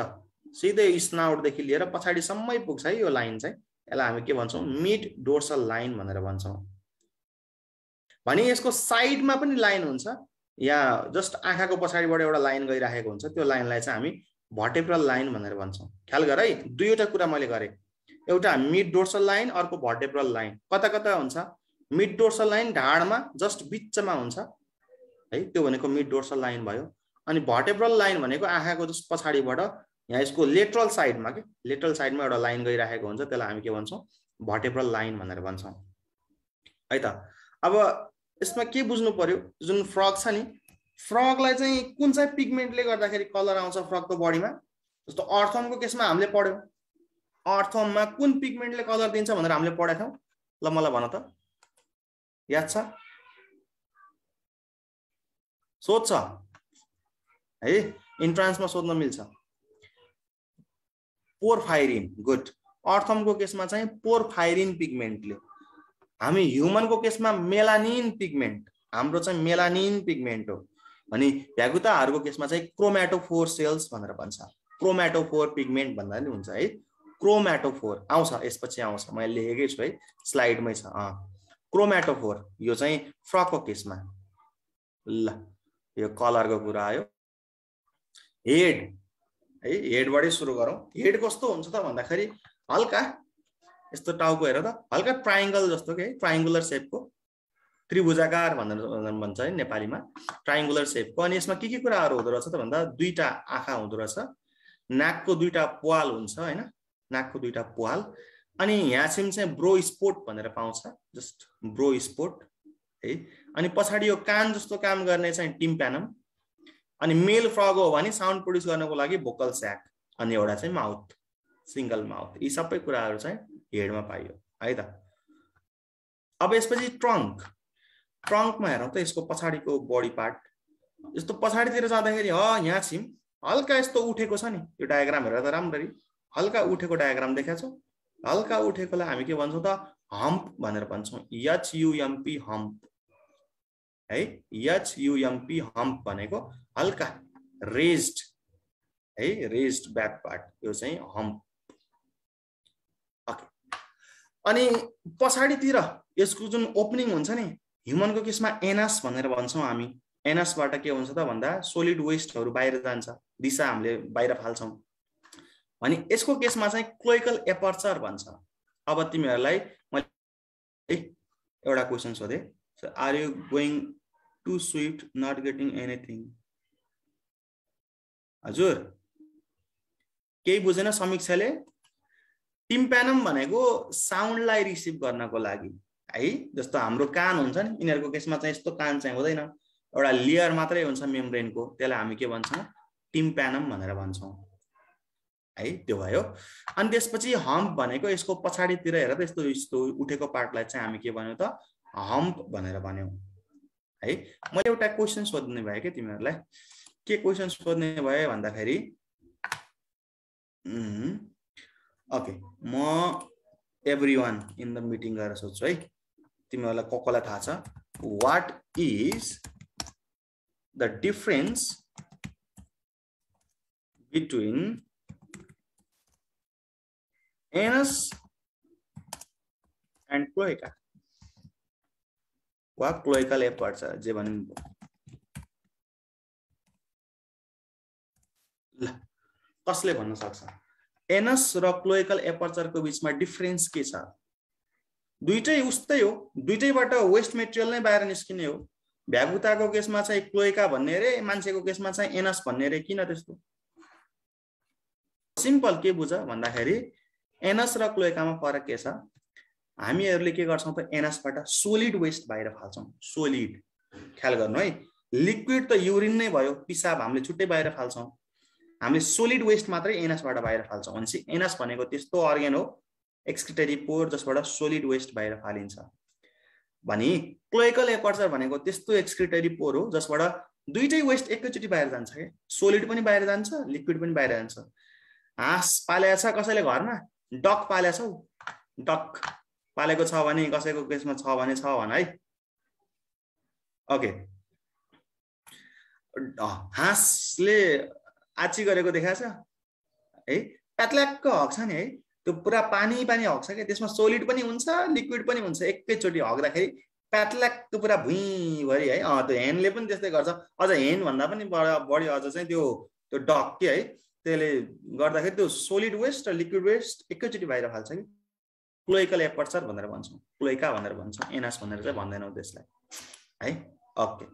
सिधै स्नाउटदेखि लिएर पछाडिसम्मै पुग्छ है यो लाइन चाहिँ यसलाई हामी के भन्छौँ मिड डोर्सल लाइन भनेर भन्छौँ भने यसको साइडमा पनि लाइन हुन्छ या जस्ट आँखाको पछाडिबाट एउटा लाइन गइराखेको हुन्छ त्यो लाइनलाई चाहिँ हामी भटेप्रल लाइन भनेर भन्छौँ ख्याल गर है दुईवटा कुरा मैले गरेँ एउटा मिड डोर्सल लाइन अर्को भर्टेब्रल लाइन कता कता हुन्छ मिड डोर्सल लाइन ढाडमा जस्ट बिचमा हुन्छ है त्यो भनेको मिड डोर्सल लाइन भयो अनि भर्टेब्रल लाइन भनेको आँखाको जस पछाडिबाट यहाँ यसको लेट्रल साइडमा के लेट्रल साइडमा एउटा लाइन गइराखेको हुन्छ त्यसलाई हामी के भन्छौँ भर्टेब्रल लाइन भनेर भन्छौँ है त अब यसमा के बुझ्नु पर्यो जुन फ्रग छ नि फ्रगलाई चाहिँ कुन चाहिँ पिगमेन्टले गर्दाखेरि कलर आउँछ फ्रगको बडीमा जस्तो अर्थमको केसमा हामीले पढ्यौँ अर्थमा कुन पिगमेन्टले कलर दिन्छ भनेर हामीले पढाएको थियौँ ल मलाई भन त याद छ सोध्छ है इन्ट्रान्समा सोध्न मिल्छ पोरफाइरिन गुड अर्थमको केसमा चाहिँ पोरफाइरिन पिगमेन्टले हामी ह्युमनको केसमा मेलानिन पिगमेन्ट हाम्रो चाहिँ मेलानिन पिगमेन्ट हो अनि भ्यागुताहरूको केसमा चाहिँ क्रोमेटोफोर सेल्स भनेर भन्छ क्रोमेटोफोर पिगमेन्ट भन्दा पनि हुन्छ है क्रोमेटोफोर आउँछ यसपछि आउँछ मैले लेखेकै छु है स्लाइडमै छ अँ क्रोम्याटोफोर यो चाहिँ फ्रकको केसमा ल यो कलरको कुरा आयो हेड है हेडबाटै सुरु गरौँ हेड कस्तो हुन्छ त भन्दाखेरि हल्का यस्तो टाउको हेर त हल्का ट्राइङ्गल जस्तो कि है ट्राइङ्गुलर सेपको त्रिभुजाकार भनेर भन्छ है नेपालीमा ट्राइङ्गुलर सेपको अनि यसमा के के कुराहरू हुँदो रहेछ त भन्दा दुईवटा आँखा हुँदो रहेछ नाकको दुईवटा पाल हुन्छ होइन नाकको दुईवटा पाल अनि ह्यासिम चाहिँ ब्रो स्पोर्ट भनेर पाउँछ जस्ट ब्रो स्पोर्ट है अनि पछाडि यो कान जस्तो काम गर्ने चाहिँ टिम प्यानम अनि मेल फ्रग हो भने साउन्ड प्रड्युस गर्नको लागि भोकल स्याक अनि एउटा चाहिँ माउथ सिङ्गल माउथ यी सबै कुराहरू चाहिँ हेडमा पाइयो है त अब यसपछि ट्रङ्क ट्रङ्कमा हेरौँ त यसको पछाडिको बडी पार्ट यस्तो पछाडितिर जाँदाखेरि ह यहाँ छिम हल्का यस्तो उठेको छ नि यो डायग्राम हेरेर त राम्ररी हल्का उठेको डायग्राम देखाएको छौँ हल्का उठेकोलाई हामी के भन्छौँ त हम्प भनेर भन्छौँ एचयुएमपी हम्प है एचयुएमपी हम्प भनेको हल्का रेज्ड है रेज्ड ब्याक पार्ट यो चाहिँ हम्प ओके अनि पछाडितिर यसको जुन ओपनिङ हुन्छ नि ह्युमनको केसमा एनास भनेर भन्छौँ हामी एनासबाट के हुन्छ त भन्दा सोलिड वेस्टहरू बाहिर जान्छ दिशा हामीले बाहिर फाल्छौँ अनि यसको केसमा चाहिँ क्लोइकल एपर्चर भन्छ अब तिमीहरूलाई मैले एउटा क्वेसन सोधेँ are you going to swift not getting anything हजुर केही बुझेन समीक्षाले टिम्प्यानम भनेको साउन्डलाई रिसिभ गर्नको लागि है जस्तो हाम्रो कान हुन्छ नि यिनीहरूको केसमा चाहिँ यस्तो कान चाहिँ हुँदैन एउटा लेयर मात्रै हुन्छ मेम्ब्रेनको त्यसलाई हामी के भन्छौँ टिम्प्यानम भनेर भन्छौँ है त्यो भयो अनि त्यसपछि हम्प भनेको यसको पछाडितिर हेर त यस्तो यस्तो उठेको पार्टलाई चाहिँ हामी के भन्यौँ त हम्प भनेर भन्यौँ है मैले एउटा क्वेसन सोध्ने भयो क्या तिमीहरूलाई के क्वेसन सोध्ने भयो भन्दाखेरि ओके म everyone in the meeting गएर सोध्छु है तिमीहरूलाई को कसलाई थाहा छ what is the difference between anus and cloaca वा क्लोइका लेप पर्छ जे भनौँ ल कसले भन्न सक्छ एनस र क्लोइकल एपर्चरको बिचमा डिफरेन्स के छ दुइटै उस्तै हो दुइटैबाट वेस्ट मेटेरियल नै बाहिर निस्किने हो भ्यागुताको केसमा चाहिँ क्लोइका भन्ने अरे मान्छेको केसमा चाहिँ एनस भन्ने अरे किन त्यस्तो सिम्पल के बुझ भन्दाखेरि एनएस र क्लोएकामा फरक के छ हामीहरूले के गर्छौँ त एनएसबाट सोलिड वेस्ट बाहिर फाल्छौँ सोलिड ख्याल गर्नु है लिक्विड त युरिन नै भयो पिसाब हामीले छुट्टै बाहिर फाल्छौँ हामीले सोलिड वेस्ट मात्रै एनएसबाट बाहिर फाल्छौँ भनेपछि एनएस भनेको त्यस्तो अर्ग्यान हो एक्सक्रिटरी पोर जसबाट सोलिड वेस्ट बाहिर फालिन्छ भने क्लोइकल एपर्चर भनेको त्यस्तो एक्सक्रिटरी पोर हो जसबाट दुइटै वेस्ट एकैचोटि बाहिर जान्छ क्या सोलिड पनि बाहिर जान्छ लिक्विड पनि बाहिर जान्छ हाँस पालेको छ कसैले घरमा डक पाले छौ डक पालेको छ भने कसैको केसमा छ भने छ भने है ओके हाँसले आची गरेको देखाएको छ है हक छ नि है त्यो पुरा पानी पानी छ क्या त्यसमा सोलिड पनि हुन्छ लिक्विड पनि हुन्छ एकैचोटि हक्दाखेरि प्यातल्याक्क पुरा भुइँभरि है त्यो हेनले पनि त्यस्तै गर्छ अझ हेन भन्दा पनि बडा बढी अझ चाहिँ त्यो त्यो डक के है त्यसले गर्दाखेरि त्यो सोलिड वेस्ट र लिक्विड वेस्ट एकैचोटि बाहिर फाल्छ कि क्लोइकल एपर्चर भनेर भन्छौँ क्लोइका भनेर भन्छौँ एनास भनेर चाहिँ भन्दैनौँ त्यसलाई है ओके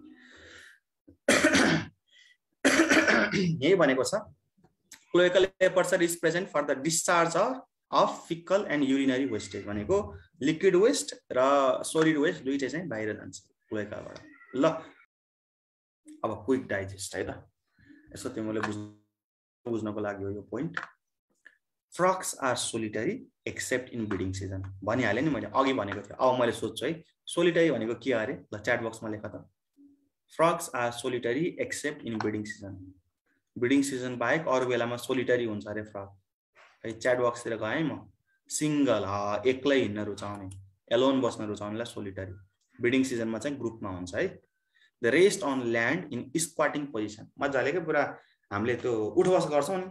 यही भनेको छ cloacal aperture is present for the discharge of faecal and urinary wastage भनेको लिक्विड वेस्ट र सोलिड वेस्ट दुइटै चाहिँ बाहिर जान्छ क्लोइकाबाट ल अब क्विक डाइजेस्ट है त यसो त्यो मैले बुझ्नु बुझ्नको लागि हो यो point frogs are solitary except in breeding season भनिहालेँ नि मैले अघि भनेको थिएँ अब मैले सोध्छु है सोलिटरी भनेको के अरे ल च्याट बक्समा लेख त frogs are solitary except in breeding season breeding season बाहेक अरू बेलामा सोलिटरी हुन्छ अरे फ्रक है च्याट बक्सतिर गएँ म सिङ्गल एक्लै हिँड्न रुचाउने एलोन बस्न रुचाउनेलाई सोलिटरी ब्रिडिङ सिजनमा चाहिँ ग्रुपमा हुन्छ है the rest on land in squatting position मजाले क्या पुरा हामीले त्यो उठबस गर्छौँ नि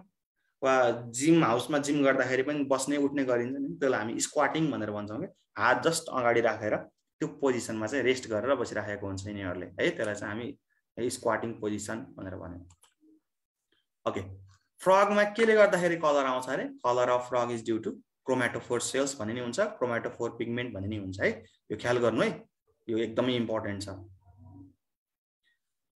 वा जिम हाउसमा जिम गर्दाखेरि पनि बस्ने उठ्ने गरिन्छ नि त्यसलाई हामी स्क्वाटिङ भनेर भन्छौँ कि हात जस्ट अगाडि राखेर त्यो पोजिसनमा चाहिँ रेस्ट गरेर बसिराखेको हुन्छ यिनीहरूले है त्यसलाई चाहिँ हामी स्क्वाटिङ पोजिसन भनेर भन्यौँ ओके फ्रगमा केले गर्दाखेरि कलर आउँछ अरे colour of frog is due to chromatophore cells भन्ने नि हुन्छ क्रोमेटोफोर पिगमेन्ट भन्ने नि हुन्छ है यो ख्याल गर्नु है यो एकदमै इम्पोर्टेन्ट छ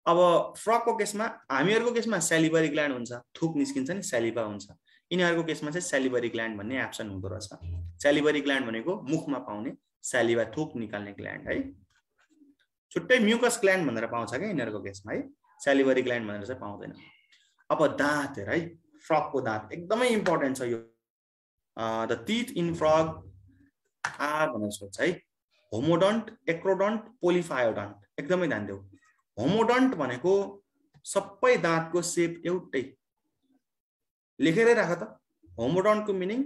अब फ्रकको केसमा हामीहरूको केसमा सेलिबरी ग्ल्यान्ड हुन्छ थुक निस्किन्छ नि सेलिबा हुन्छ यिनीहरूको केसमा चाहिँ सेलिबरी ग्ल्यान्ड भन्ने एप्सन हुँदो रहेछ सेलिबरी ग्ल्यान्ड भनेको मुखमा पाउने सेलिबा थुक निकाल्ने ग्ल्यान्ड है छुट्टै म्युकस ग्ल्यान्ड भनेर पाउँछ क्या यिनीहरूको केसमा है सेलिबरी ग्ल्यान्ड भनेर चाहिँ पाउँदैन अब दाँत हेर है फ्रकको दाँत एकदमै इम्पोर्टेन्ट छ यो द तिथ इन फ्रक आ भनेर सोध्छ है होमोडन्ट एक्रोडन्ट पोलिफायोडन्ट एकदमै ध्यान देऊ होमोडन्ट भनेको सबै दाँतको सेप एउटै लेखेरै राख त होमोडन्टको मिनिङ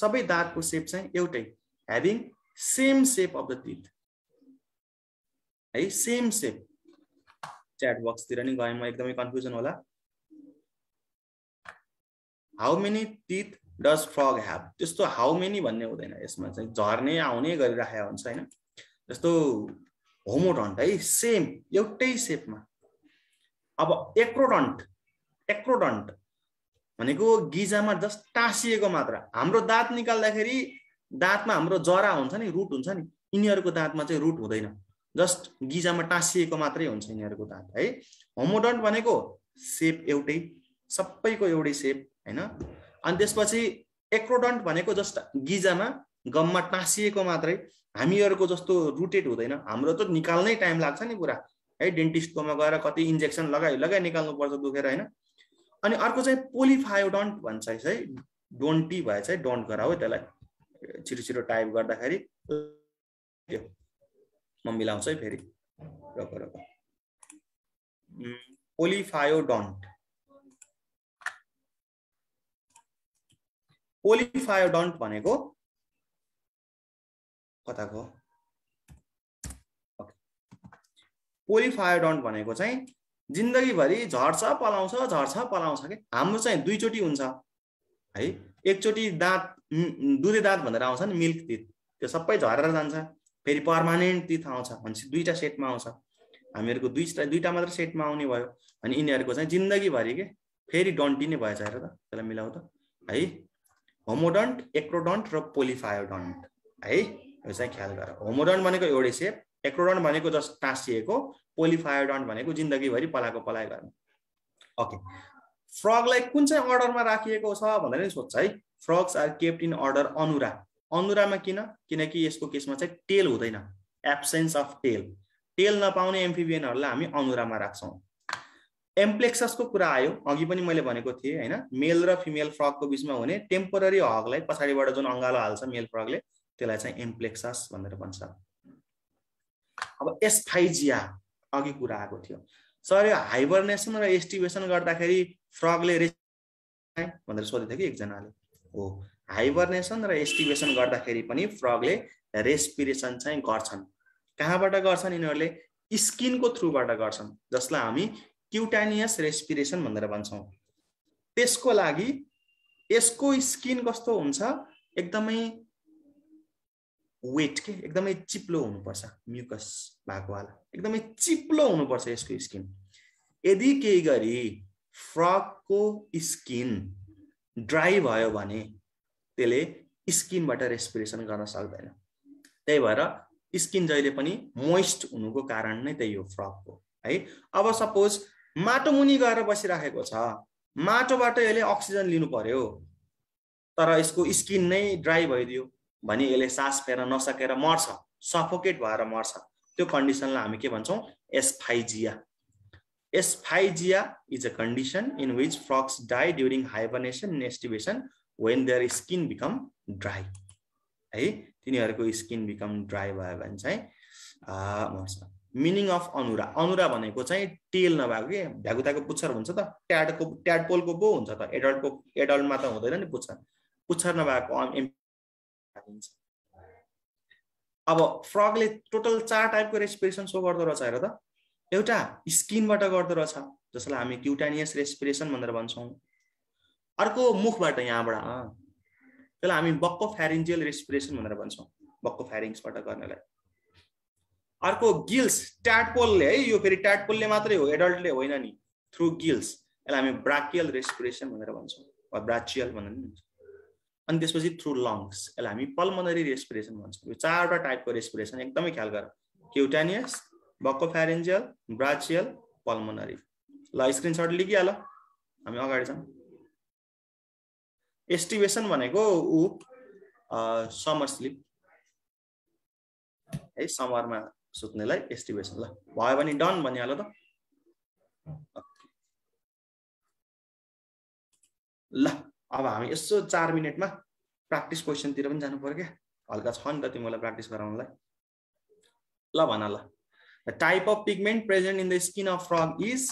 सबै दाँतको सेप चाहिँ एउटै having same shape of the teeth है सेम सेप च्याट बक्सतिर नि गएँ म एकदमै कन्फ्युजन होला how many teeth does frog have त्यस्तो हाउ मेनी भन्ने हुँदैन यसमा चाहिँ झर्ने आउने गरिराखेको हुन्छ होइन जस्तो होमोडन्ट है सेम एउटै सेपमा अब एक्रोडन्ट एक्रोडन्ट भनेको गिजामा जस्ट टाँसिएको मात्र हाम्रो दाँत निकाल्दाखेरि दाँतमा हाम्रो जरा हुन्छ नि रुट हुन्छ नि यिनीहरूको दाँतमा चाहिँ रुट हुँदैन जस्ट गिजामा टाँसिएको मात्रै हुन्छ यिनीहरूको दाँत है होमोडन्ट भनेको सेप एउटै सबैको एउटै सेप होइन अनि त्यसपछि एक्रोडन्ट भनेको जस्ट गिजामा गममा टाँसिएको मात्रै हामीहरूको जस्तो रुटेड हुँदैन हाम्रो त निकाल्नै टाइम लाग्छ नि पुरा है डेन्टिस्टकोमा गएर कति इन्जेक्सन लगाइ लगाइ निकाल्नुपर्छ दुखेर होइन अनि अर्को चाहिँ पोलिफायोडन्ट भन्छ है डोन्टी भए चाहिँ डोन्ट गर हो त्यसलाई छिटो छिटो टाइप गर्दाखेरि म मिलाउँछु है फेरि पोलिफायोडन्ट पोलिफायोडन्ट भनेको कताको पोलिफायोडन्ट भनेको चाहिँ जिन्दगीभरि झर्छ पलाउँछ झर्छ पलाउँछ कि हाम्रो चाहिँ दुईचोटि हुन्छ है एकचोटि दाँत दुधे दाँत भनेर आउँछ नि मिल्क तित त्यो सबै झरेर जान्छ फेरि पर्मानेन्ट तित आउँछ भनेपछि दुईवटा सेटमा आउँछ हामीहरूको दुईटा दुईवटा मात्र सेटमा आउने भयो अनि यिनीहरूको चाहिँ जिन्दगीभरि के फेरि डन्टी नै भएछ हेर त त्यसलाई मिलाऊ त है होमोडन्ट एक्रोडन्ट र पोलिफायोडन्ट है यो चाहिँ ख्याल गर होमोडन भनेको एउटै सेप एक्रोडन भनेको जस्ट टाँसिएको पोलिफायोडन भनेको जिन्दगीभरि पलाएको पलाइ गर्नु ओके फ्रगलाई कुन चाहिँ अर्डरमा राखिएको छ भनेर नि सोध्छ है frogs are kept in order anura अनुरामा किन किनकि यसको केसमा चाहिँ टेल हुँदैन एब्सेन्स अफ टेल टेल नपाउने एम्फिबियनहरूलाई हामी अनुरामा राख्छौँ एम्प्लेक्ससको कुरा आयो अघि पनि मैले भनेको थिएँ होइन मेल र फिमेल फ्रगको बिचमा हुने टेम्पोररी हगलाई पछाडिबाट जुन अङ्गालो हाल्छ मेल फ्रगले त्यसलाई चाहिँ एम्प्लेक्सस भनेर भन्छ अब एसफाइजिया अघि कुरा आएको थियो सर यो हाइबरनेसन र एस्टिभेसन गर्दाखेरि फ्रगले भनेर सोधेको थियो कि एकजनाले हो हाइबरनेसन र एस्टिभेसन गर्दाखेरि पनि फ्रगले रेस्पिरेसन चाहिँ गर्छन् कहाँबाट गर्छन् यिनीहरूले स्किनको थ्रुबाट गर्छन् जसलाई हामी क्युटानियस रेस्पिरेसन भनेर भन्छौँ त्यसको लागि यसको स्किन कस्तो हुन्छ एकदमै वेट के एकदमै चिप्लो हुनुपर्छ म्युकस भएकोवाला एकदमै चिप्लो हुनुपर्छ यसको स्किन यदि केही गरी फ्रकको स्किन ड्राई भयो भने त्यसले स्किनबाट रेस्पिरेसन गर्न सक्दैन त्यही भएर स्किन जहिले पनि मोइस्ट हुनुको कारण नै त्यही हो फ्रकको है अब सपोज माटो मुनि गएर बसिराखेको छ माटोबाट यसले अक्सिजन लिनु पर्यो तर यसको स्किन नै ड्राई भइदियो भने यसले सास फेर्न नसकेर मर्छ सफोकेट भएर मर्छ त्यो कन्डिसनलाई हामी के भन्छौँ asphyxia asphyxia is a condition in which frogs die during hibernation aestivation when their skin become dry है तिनीहरूको स्किन बिकम ड्राई भयो भने चाहिँ मर्छ मिनिङ अफ अनुरा अनुरा भनेको चाहिँ टेल नभएको के भ्यागुताको पुच्छर हुन्छ त ट्याडको ट्याडपोलको पो हुन्छ त एडल्टको एडल्टमा त हुँदैन नि पुच्छर पुच्छर नभएको हुन्छ अब फ्रगले टोटल चार टाइपको रेस्पिरेसन सो गर्दो रहेछ हेर त एउटा स्किनबाट गर्दो रहेछ जसलाई हामी क्युटानियस रेस्पिरेसन भनेर भन्छौँ अर्को मुखबाट यहाँबाट त्यसलाई हामी बक्को फ्यारिन्जियल रेस्पिरेसन भनेर भन्छौँ बक्को फ्यारिङ्सबाट गर्नेलाई अर्को गिल्स ट्याटपोलले है यो फेरि ट्याटपोलले मात्रै हो एडल्टले होइन नि थ्रु गिल्स यसलाई हामी ब्राकियल रेस्पिरेसन भनेर भन्छौँ ब्राचियल भनेर पनि भन्छौँ अनि त्यसपछि थ्रु लङ्स यसलाई हामी पल्मोनरी रेस्पिरेसन भन्छौँ यो चारवटा टाइपको रेस्पिरेसन एकदमै ख्याल गर क्युटानियस बक्कोफ्यारेन्जियल ब्राचियल पल्मोनरी ल स्क्रिनसट लिगिहाल हामी अगाडि जाउँ एस्टिभेसन भनेको ऊ समर स्लिप है समरमा सुत्नेलाई एस्टिभेसन ल भयो भने डन भनिहाल त ल अब हामी यसो चार मिनटमा प्र्याक्टिस क्वेसनतिर पनि जानु पऱ्यो क्या हल्का छ नि त तिमीलाई प्र्याक्टिस गराउनलाई ल भन ल the type of pigment present in the skin of frog is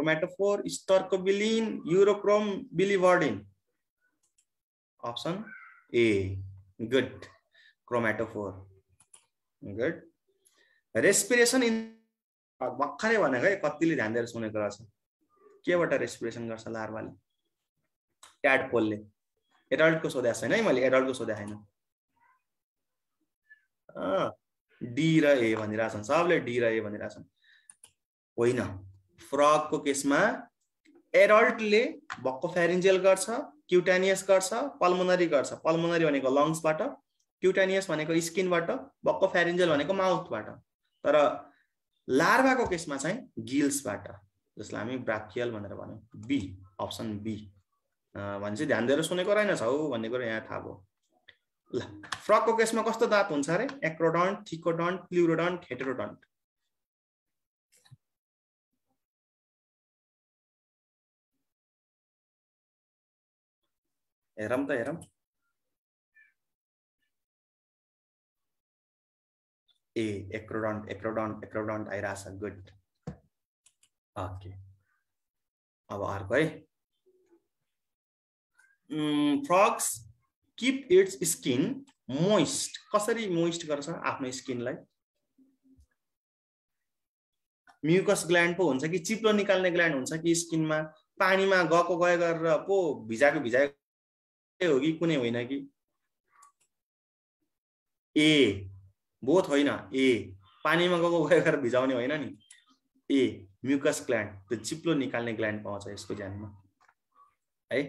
chromatophore bilin urochrome biliverdin option A good chromatophore good respiration in भर्खरै भनेको है कतिले ध्यान दिएर सुनेको रहेछ केबाट रेस्पिरेसन गर्छ लार्वाले ट्याड पोलले एडल्टको सोधेको छैन है मैले एडल्टको सोधेको छैन डी र ए भनिरहेछन् सबले डी र ए भनिरहेछन् होइन फ्रगको केसमा एडल्टले भक्को फ्यारिन्जेल गर्छ क्युटानियस गर्छ पल्मोनरी गर्छ पल्मोनरी भनेको लङ्सबाट क्युटानियस भनेको स्किनबाट भक्को फ्यारिन्जेल भनेको माउथबाट तर लार्भाको केसमा चाहिँ गिल्सबाट जसलाई हामी ब्राकियल भनेर भन्यौँ बी अप्सन बी भनेपछि ध्यान दिएर सुनेको हौ भन्ने कुरो यहाँ थाहा भयो ल फ्रकको केसमा कस्तो दाँत हुन्छ अरे एक्रोडन्ट थिकोडन्ट प्लुरोडन्ट हेटेरोडन्ट हेरौँ त हेरौँ ए एक्रोडन्ट एक्रोडन्ट एक्रोडन्ट आइरहेछ गुड ओके अब अर्को है frogs keep its skin moist कसरी मोइस्ट गर्छ आफ्नो स्किनलाई म्युकस ग्ल्यान्ड पो हुन्छ कि चिप्लो निकाल्ने ग्ल्यान्ड हुन्छ कि स्किनमा पानीमा गएको गए गरेर पो भिजाएको भिजाएको हो कि कुनै होइन कि ए बोथ होइन ए पानीमा गएको गए गरेर भिजाउने होइन नि ए म्युकस ग्ल्यान्ड त्यो चिप्लो निकाल्ने ग्ल्यान्ड पाउँछ यसको ज्यानमा है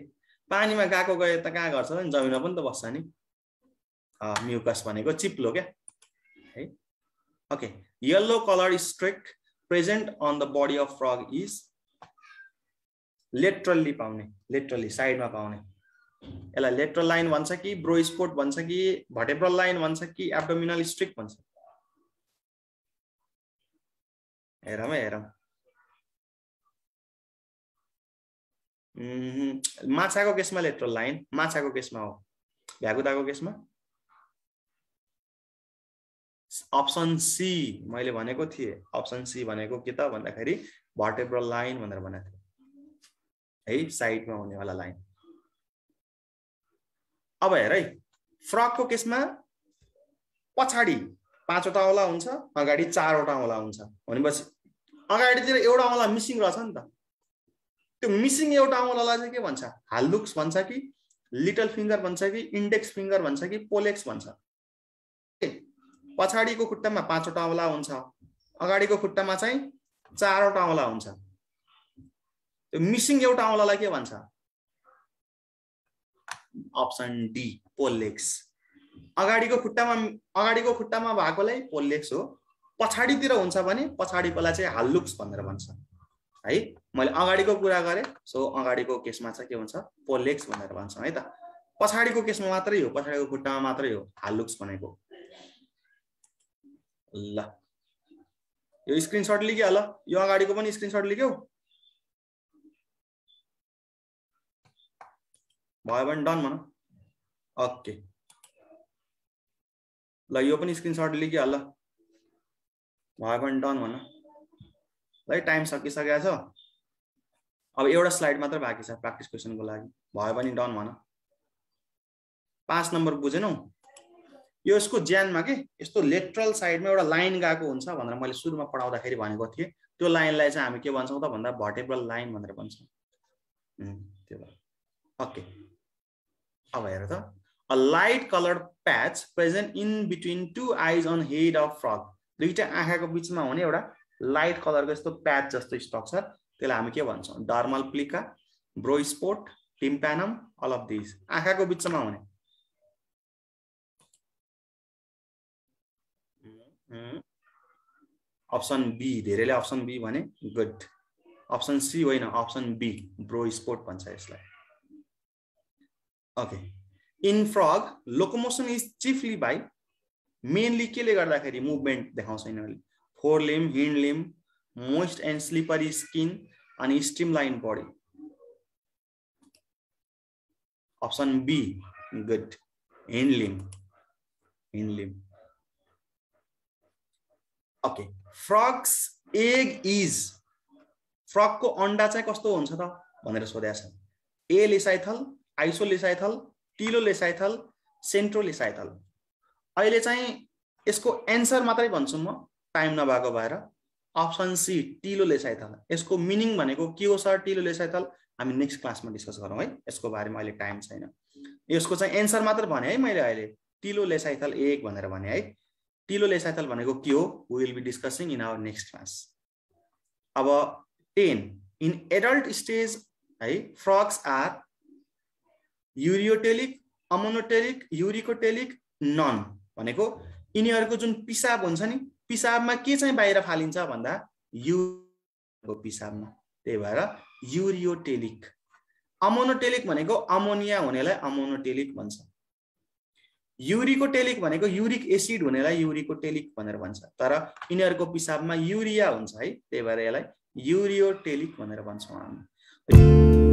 पानीमा गएको गए त कहाँ गर्छ नि जमिनमा पनि त बस्छ नि म्युकस भनेको चिप्लो क्या है okay yellow colour streak present on the body of frog is laterally पाउने लेट्रल्ली साइडमा पाउने यसलाई लेट्रल लाइन भन्छ कि ब्रो स्पोर्ट भन्छ कि भटेब्रल लाइन भन्छ कि एब्डोमिनल स्ट्रिक भन्छ हेरौँ है हेरौँ माछाको केसमा लेट्रल लाइन माछाको केसमा हो भ्याकुदाको केसमा अप्सन सी मैले भनेको थिएँ अप्सन सी भनेको के त भन्दाखेरि भर्टेब्रल लाइन भनेर भनेको थिएँ है साइडमा हुनेवाला लाइन अब हेर है फ्रकको केसमा पछाडि पाँचवटा औला हुन्छ अगाडि चारवटा औला हुन्छ भनेपछि अगाडितिर एउटा औला मिसिङ रहेछ नि त त्यो मिसिङ एउटा औँलालाई चाहिँ के भन्छ हाल्लुक्स भन्छ कि लिटल फिङ्गर भन्छ कि इन्डेक्स फिङ्गर भन्छ कि पोलेक्स भन्छ पछाडिको खुट्टामा पाँचवटा औँला हुन्छ अगाडिको खुट्टामा चाहिँ चारवटा औँला हुन्छ त्यो मिसिङ एउटा औँलालाई के भन्छ अप्सन डी पोलेक्स अगाडिको खुट्टामा अगाडिको खुट्टामा भएकोलाई पोलेक्स हो पछाडितिर हुन्छ भने पछाडिकोलाई चाहिँ हाल्लुक्स भनेर भन्छ है मैले अगाडिको कुरा गरेँ सो अगाडिको केसमा चाहिँ के हुन्छ पोलेक्स भनेर भन्छ है त पछाडिको केसमा मात्रै हो पछाडिको खुट्टामा मात्रै हो हालुक्स भनेको ल यो स्क्रिनसट लिक्यो ल यो अगाडिको पनि स्क्रिनसट लिक्यौ भयो भने डन भन ओके ल यो पनि स्क्रिनसट लिक्यो ल भयो भने डन भन ल टाइम सकिसकेको छ अब एउटा स्लाइड मात्र बाँकी छ प्र्याक्टिस क्वेसनको लागि भयो भने डन भन पाँच नम्बर बुझेनौ यो यसको ज्यानमा के यस्तो लेट्रल साइडमा एउटा लाइन गएको हुन्छ भनेर मैले सुरुमा पढाउँदाखेरि भनेको थिएँ त्यो लाइनलाई चाहिँ हामी के भन्छौँ त भन्दा भर्टेबल लाइन भनेर भन्छौँ त्यो ओके अब हेर त a light colour patch present in between two eyes on head of frog दुइटा आँखाको बिचमा हुने एउटा लाइट कलरको यस्तो प्याच जस्तो स्ट्रक्चर त्यसलाई हामी के भन्छौँ dermal plica spot tympanum all of this आँखाको बिचमा हुने अप्सन बी धेरैले अप्सन बी भने गुड अप्सन सी होइन अप्सन बी ब्रो स्पोर्ट भन्छ यसलाई okay in frog locomotion is chiefly by mainly केले गर्दाखेरि मुभमेन्ट देखाउँछ यिनीहरूले fore limb hind limb moist and slippery skin अनि streamline body option B good in limb okay frogs egg is फ्रगको अन्डा चाहिँ कस्तो हुन्छ त भनेर सोधेको छ ए लिसाइथल आइसो लिसाइथल टिलो लिसाइथल सेन्ट्रो लिसाइथल अहिले चाहिँ यसको एन्सर मात्रै भन्छु म टाइम नभएको भएर अप्सन सी टिलो लेसाइथल यसको मिनिङ भनेको के हो सर टिलो लेसाइथल हामी नेक्स्ट क्लासमा डिस्कस गरौँ है यसको बारेमा अहिले टाइम छैन यसको चाहिँ एन्सर मात्र भने है मैले अहिले टिलो लेसाइथल एक भनेर भने है टिलो लेसाइथल भनेको के हो will be discussing in our next class अब टेन इन एडल्ट स्टेज है frogs are ureotelic ammonotelic uricotelic none भनेको यिनीहरूको जुन पिसाब हुन्छ नि पिसाबमा के चाहिँ बाहिर फालिन्छ भन्दा यु पिसाबमा त्यही भएर युरियोटेलिक अमोनोटेलिक भनेको अमोनिया हुनेलाई अमोनोटेलिक भन्छ युरिकोटेलिक भनेको युरिक एसिड हुनेलाई युरिकोटेलिक भनेर भन्छ तर यिनीहरूको पिसाबमा युरिया हुन्छ है त्यही भएर यसलाई युरियोटेलिक भनेर भन्छौँ हामी